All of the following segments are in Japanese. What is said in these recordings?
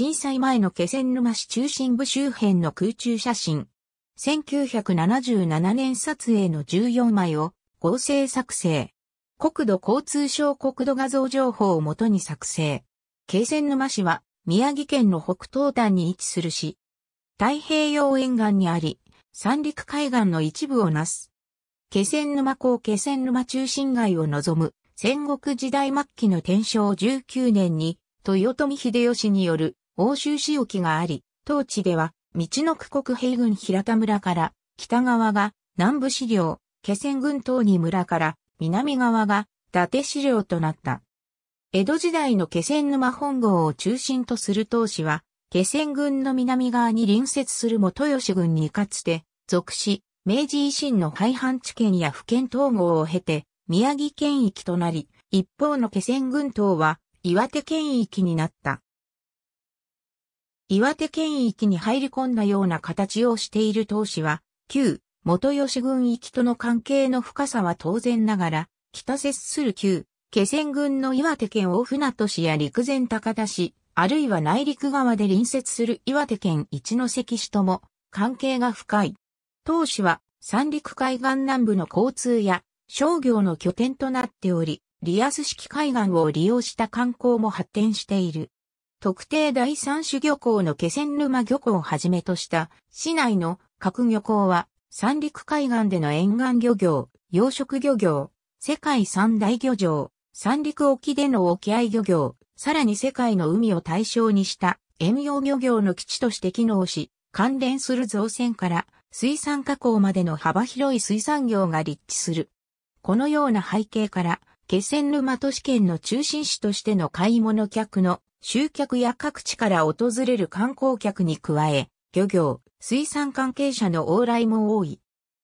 震災前の気仙沼市中心部周辺の空中写真。1977年撮影の14枚を合成作成。国土交通省国土画像情報をもとに作成。気仙沼市は宮城県の北東端に位置する市。太平洋沿岸にあり、三陸海岸の一部をなす。気仙沼港気仙沼中心街を望む戦国時代末期の天正19年に豊臣秀吉による欧州市沖があり、当地では、道の区国平郡平田村から、北側が南部市領、気仙郡東に村から、南側が伊達市領となった。江戸時代の気仙沼本郷を中心とする当市は、気仙郡の南側に隣接する元吉郡にかつて、属し、明治維新の廃藩置県や府県統合を経て、宮城県域となり、一方の気仙郡島は岩手県域になった。岩手県域に入り込んだような形をしている当氏は、旧、元吉軍域との関係の深さは当然ながら、北接する旧、気仙軍の岩手県大船渡市や陸前高田市、あるいは内陸側で隣接する岩手県一関市とも関係が深い。当市は三陸海岸南部の交通や商業の拠点となっており、リアス式海岸を利用した観光も発展している。特定第三種漁港の気仙沼漁港をはじめとした市内の各漁港は三陸海岸での沿岸漁業、養殖漁業、世界三大漁場、三陸沖での沖合漁業、さらに世界の海を対象にした遠洋漁業の基地として機能し、関連する造船から水産加工までの幅広い水産業が立地する。このような背景から、気仙沼都市圏の中心市としての買い物客の集客や各地から訪れる観光客に加え、漁業、水産関係者の往来も多い。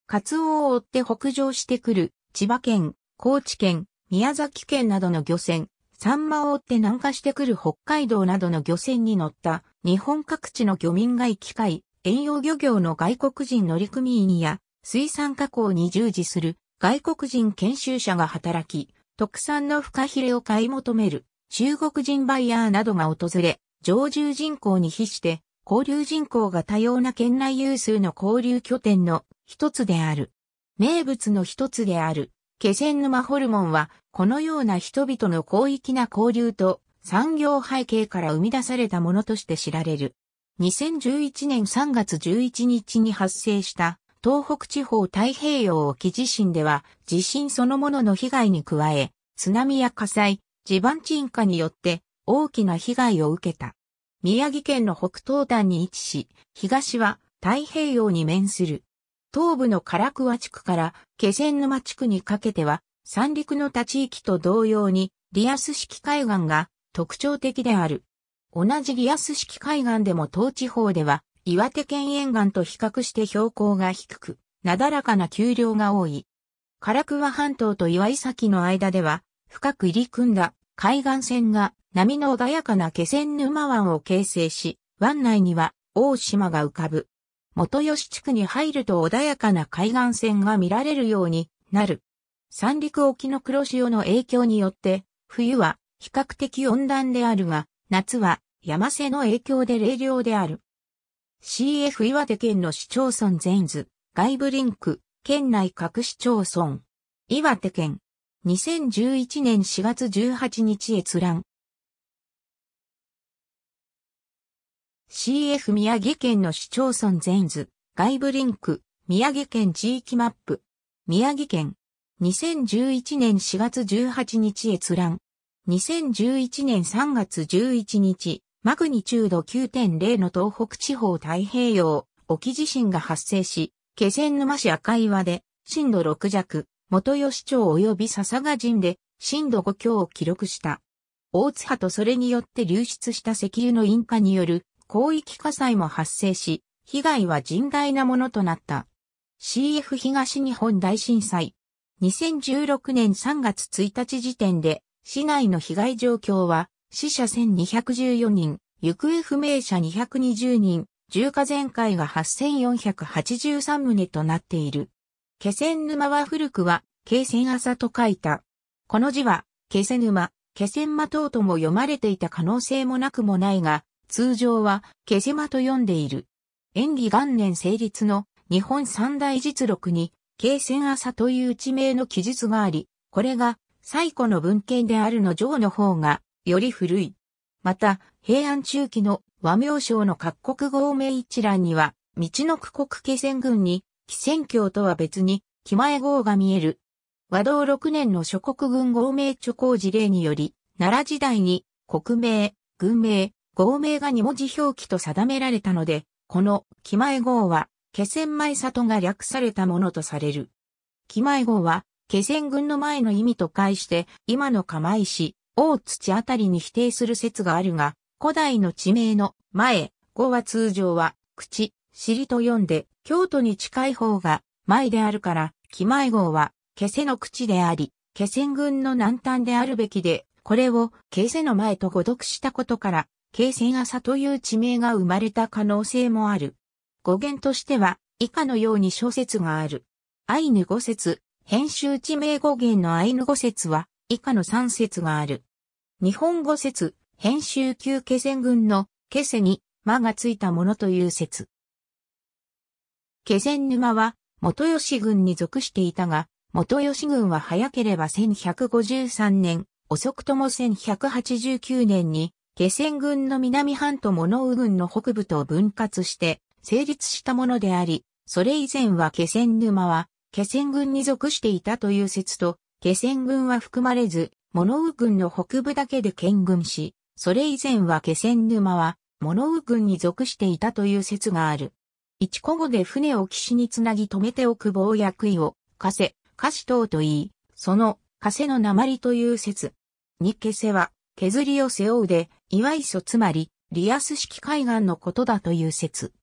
カツオを追って北上してくる千葉県、高知県、宮崎県などの漁船、サンマを追って南下してくる北海道などの漁船に乗った日本各地の漁民が行き交い、遠洋漁業の外国人乗組員や水産加工に従事する外国人研修者が働き、特産のフカヒレを買い求める。中国人バイヤーなどが訪れ、常住人口に比して、交流人口が多様な県内有数の交流拠点の一つである。名物の一つである、気仙沼ホルモンは、このような人々の広域な交流と産業背景から生み出されたものとして知られる。2011年3月11日に発生した東北地方太平洋沖地震では地震そのものの被害に加え、津波や火災、地盤沈下によって大きな被害を受けた。宮城県の北東端に位置し、東は太平洋に面する。東部の唐桑地区から気仙沼地区にかけては、三陸の他地域と同様に、リアス式海岸が特徴的である。同じリアス式海岸でも東地方では、岩手県沿岸と比較して標高が低く、なだらかな丘陵が多い。唐桑半島と岩井崎の間では、深く入り組んだ海岸線が波の穏やかな気仙沼湾を形成し、湾内には大島が浮かぶ。元吉地区に入ると穏やかな海岸線が見られるようになる。三陸沖の黒潮の影響によって、冬は比較的温暖であるが、夏は山瀬の影響で冷涼である。CF 岩手県の市町村全図、外部リンク、県内各市町村。岩手県、2011年4月18日閲覧。CF 宮城県の市町村全図、外部リンク、宮城県地域マップ、宮城県、2011年4月18日閲覧、2011年3月11日、マグニチュード9.0の東北地方太平洋、沖地震が発生し、気仙沼市赤岩で、震度6弱、元吉町及び笹賀神で震度5強を記録した。大津波とそれによって流出した石油の引火による広域火災も発生し、被害は甚大なものとなった。CF 東日本大震災。2016年3月1日時点で、市内の被害状況は、死者1214人、行方不明者220人、重火全壊が8483棟となっている。気仙沼は古くは、気仙朝と書いた。この字は、気仙沼、気仙間等とも読まれていた可能性もなくもないが、通常は、気仙間と読んでいる。演技元年成立の日本三大実録に、慶戦朝という地名の記述があり、これが最古の文献であるの上の方がより古い。また、平安中期の和名称の各国合名一覧には、道の区国気仙軍に紀戦郷とは別に、木前号が見える。和道6年の諸国軍合名著行事例により、奈良時代に国名、軍名、合名が二文字表記と定められたので、この木前号は、気仙前里が略されたものとされる。木前号は、気仙軍の前の意味と解して、今の釜石、大土あたりに否定する説があるが、古代の地名の前、語は通常は、口、尻と読んで、京都に近い方が前であるから、気前号は、気瀬の口であり、気仙群の南端であるべきで、これを、気瀬の前と誤読したことから、気仙朝という地名が生まれた可能性もある。語源としては、以下のように小説がある。アイヌ語説、編集地名語源のアイヌ語説は、以下の3説がある。日本語説、編集級気仙群の、気瀬に、間がついたものという説。気仙沼は、元吉軍に属していたが、元吉軍は早ければ1153年、遅くとも1189年に、気仙軍の南半と物羽軍の北部と分割して、成立したものであり、それ以前は気仙沼は、気仙軍に属していたという説と、気仙軍は含まれず、物羽軍の北部だけで県軍し、それ以前は気仙沼は、物羽軍に属していたという説がある。一古語で船を岸につなぎ止めておく棒役位を、枷、貸等と言い、その、枷の鉛という説。に消せは、削りを背負うで、岩磯つまり、リアス式海岸のことだという説。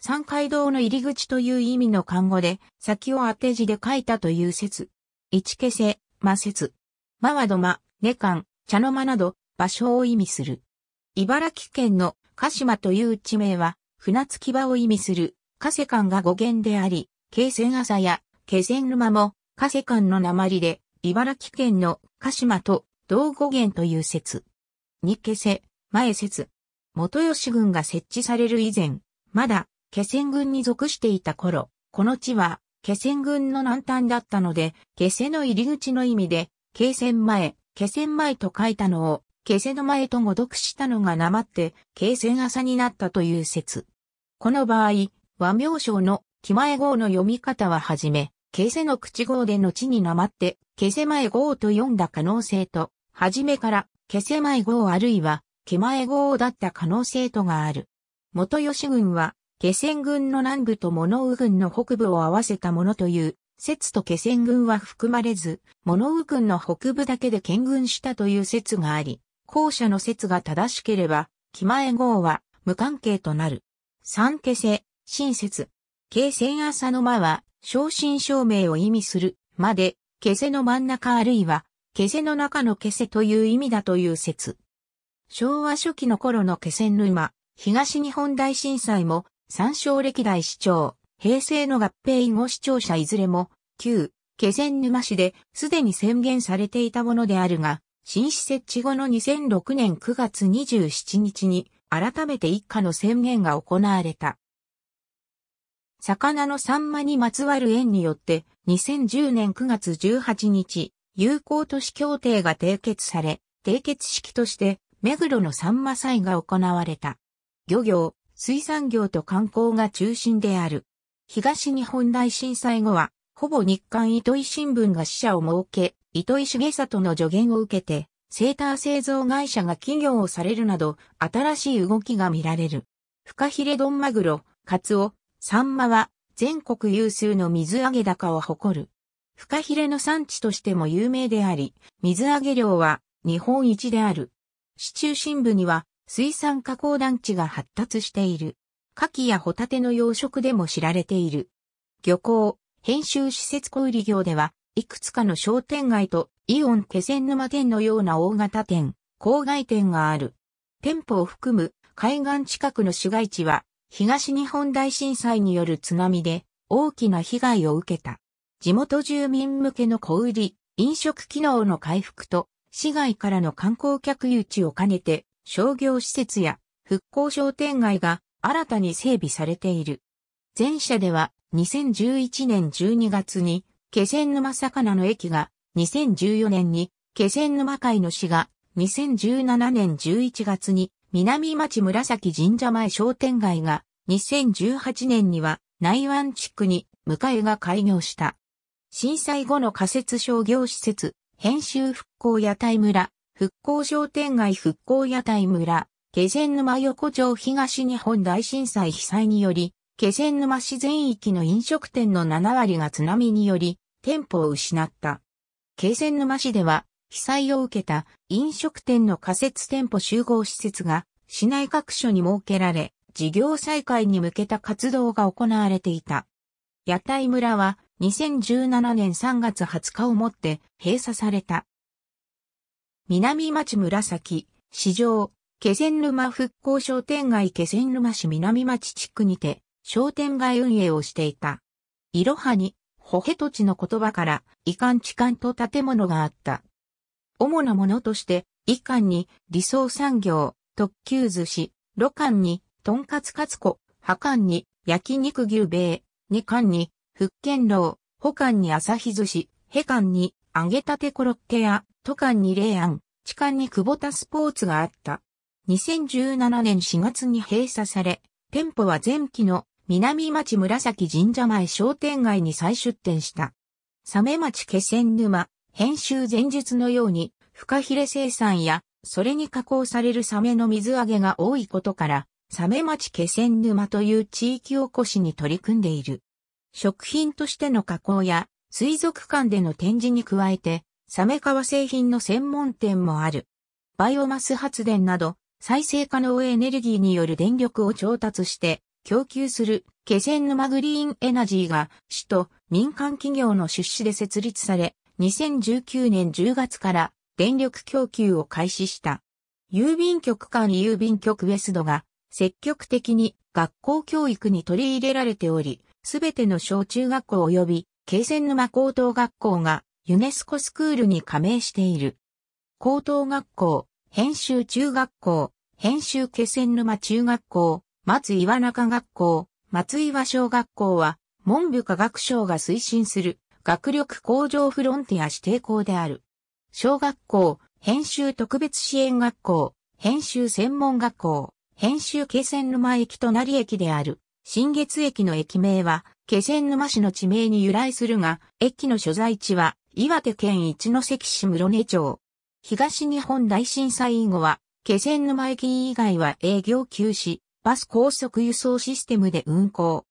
三街道の入り口という意味の漢語で、先を当て字で書いたという説。一消せ、魔説。魔は土間、根間、茶の間など、場所を意味する。茨城県の鹿島という地名は、船着き場を意味する加瀬間が語源であり、京泉朝や気仙沼も加瀬間の鉛で、茨城県の鹿島と同語源という説。にけせ、前説。元吉軍が設置される以前、まだ気仙軍に属していた頃、この地は気仙軍の南端だったので、気仙の入り口の意味で、気仙前、気仙前と書いたのを、気仙の前と誤読したのがなまって、気仙朝になったという説。この場合、和名称の気前号の読み方ははじめ、消せの口号で後になって、消せ前号と読んだ可能性と、はじめから消せ前号あるいは、気前号だった可能性とがある。元吉軍は、気仙軍の南部と物羽軍の北部を合わせたものという、説と気仙軍は含まれず、物羽軍の北部だけで見軍したという説があり、後者の説が正しければ、気前号は無関係となる。三気世、新切。形線朝の間は、正真正銘を意味する、まで、消線の真ん中あるいは、消線の中の消線という意味だという説。昭和初期の頃の気線沼、東日本大震災も、参照歴代市長、平成の合併以後市長者いずれも、旧、気線沼市で、すでに宣言されていたものであるが、新施設置後の2006年9月27日に、改めて一家の宣言が行われた。魚のサンマにまつわる縁によって、2010年9月18日、友好都市協定が締結され、締結式として、目黒のサンマ祭が行われた。漁業、水産業と観光が中心である。東日本大震災後は、ほぼ日刊糸井新聞が支社を設け、糸井重里の助言を受けて、セーター製造会社が企業をされるなど、新しい動きが見られる。フカヒレ丼マグロ、カツオ、サンマは全国有数の水揚げ高を誇る。フカヒレの産地としても有名であり、水揚げ量は日本一である。市中心部には水産加工団地が発達している。牡蠣やホタテの養殖でも知られている。漁港、編集施設小売業では、いくつかの商店街とイオン気仙沼店のような大型店、郊外店がある。店舗を含む海岸近くの市街地は東日本大震災による津波で大きな被害を受けた。地元住民向けの小売り、飲食機能の回復と、市外からの観光客誘致を兼ねて、商業施設や復興商店街が新たに整備されている。前社では2011年12月に気仙沼魚の駅が、2014年に気仙沼海の市が、2017年11月に南町紫神社前商店街が2018年には内湾地区に迎えが開業した。震災後の仮設商業施設、編集復興屋台村、復興商店街復興屋台村、気仙沼横丁東日本大震災被災により、気仙沼市全域の飲食店の7割が津波により、店舗を失った。気仙沼市では、被災を受けた飲食店の仮設店舗集合施設が市内各所に設けられ、事業再開に向けた活動が行われていた。屋台村は2017年3月20日をもって閉鎖された。南町紫、市場、気仙沼復興商店街気仙沼市南町地区にて商店街運営をしていた。いろはに、ほへ土地の言葉から、遺憾痴漢と建物があった。主なものとして、一貫に理想産業、特急寿司、露貫に、とんかつかつこ、破貫に、焼肉牛米、二貫に、福建楼、保貫に朝日寿司、へ貫に、揚げたてコロッケや、都貫に霊安、地貫に久保田スポーツがあった。2017年4月に閉鎖され、店舗は前期の南町紫神社前商店街に再出店した。メ町気仙沼、編集前述のように、フカヒレ生産や、それに加工されるサメの水揚げが多いことから、サメ町気仙沼という地域おこしに取り組んでいる。食品としての加工や、水族館での展示に加えて、サメ革製品の専門店もある。バイオマス発電など、再生可能エネルギーによる電力を調達して、供給する気仙沼グリーンエナジーが、市と民間企業の出資で設立され、2019年10月から電力供給を開始した。郵便局間郵便局ウェスドが積極的に学校教育に取り入れられており、すべての小中学校及び、慶仙沼高等学校がユネスコスクールに加盟している。高等学校、編集中学校、編集気仙沼中学校、松岩中学校、松岩小学校は、文部科学省が推進する学力向上フロンティア指定校である。小学校、編集特別支援学校、編集専門学校、編集気仙沼駅と駅である。新月駅の駅名は、気仙沼市の地名に由来するが、駅の所在地は、岩手県一関市室根町。東日本大震災以後は、気仙沼駅以外は営業休止、バス高速輸送システムで運行。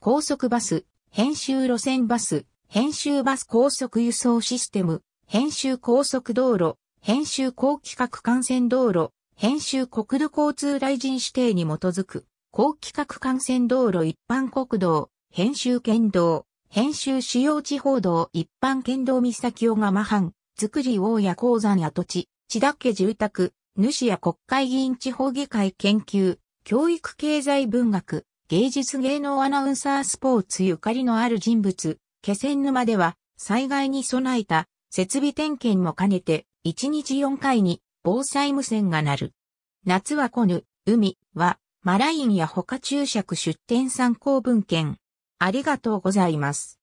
高速バス、編集路線バス、編集バス高速輸送システム、編集高速道路、編集高規格幹線道路、編集国土交通大臣指定に基づく、高規格幹線道路一般国道、編集県道、編集主要地方道一般県道三崎小釜藩、造り大谷鉱山跡地、千田家住宅、主や国会議員地方議会研究、教育経済文学、芸術芸能アナウンサースポーツゆかりのある人物、気仙沼では災害に備えた設備点検も兼ねて1日4回に防災無線が鳴る。夏は来ぬ、海はマラインや他注釈出展参考文献。ありがとうございます。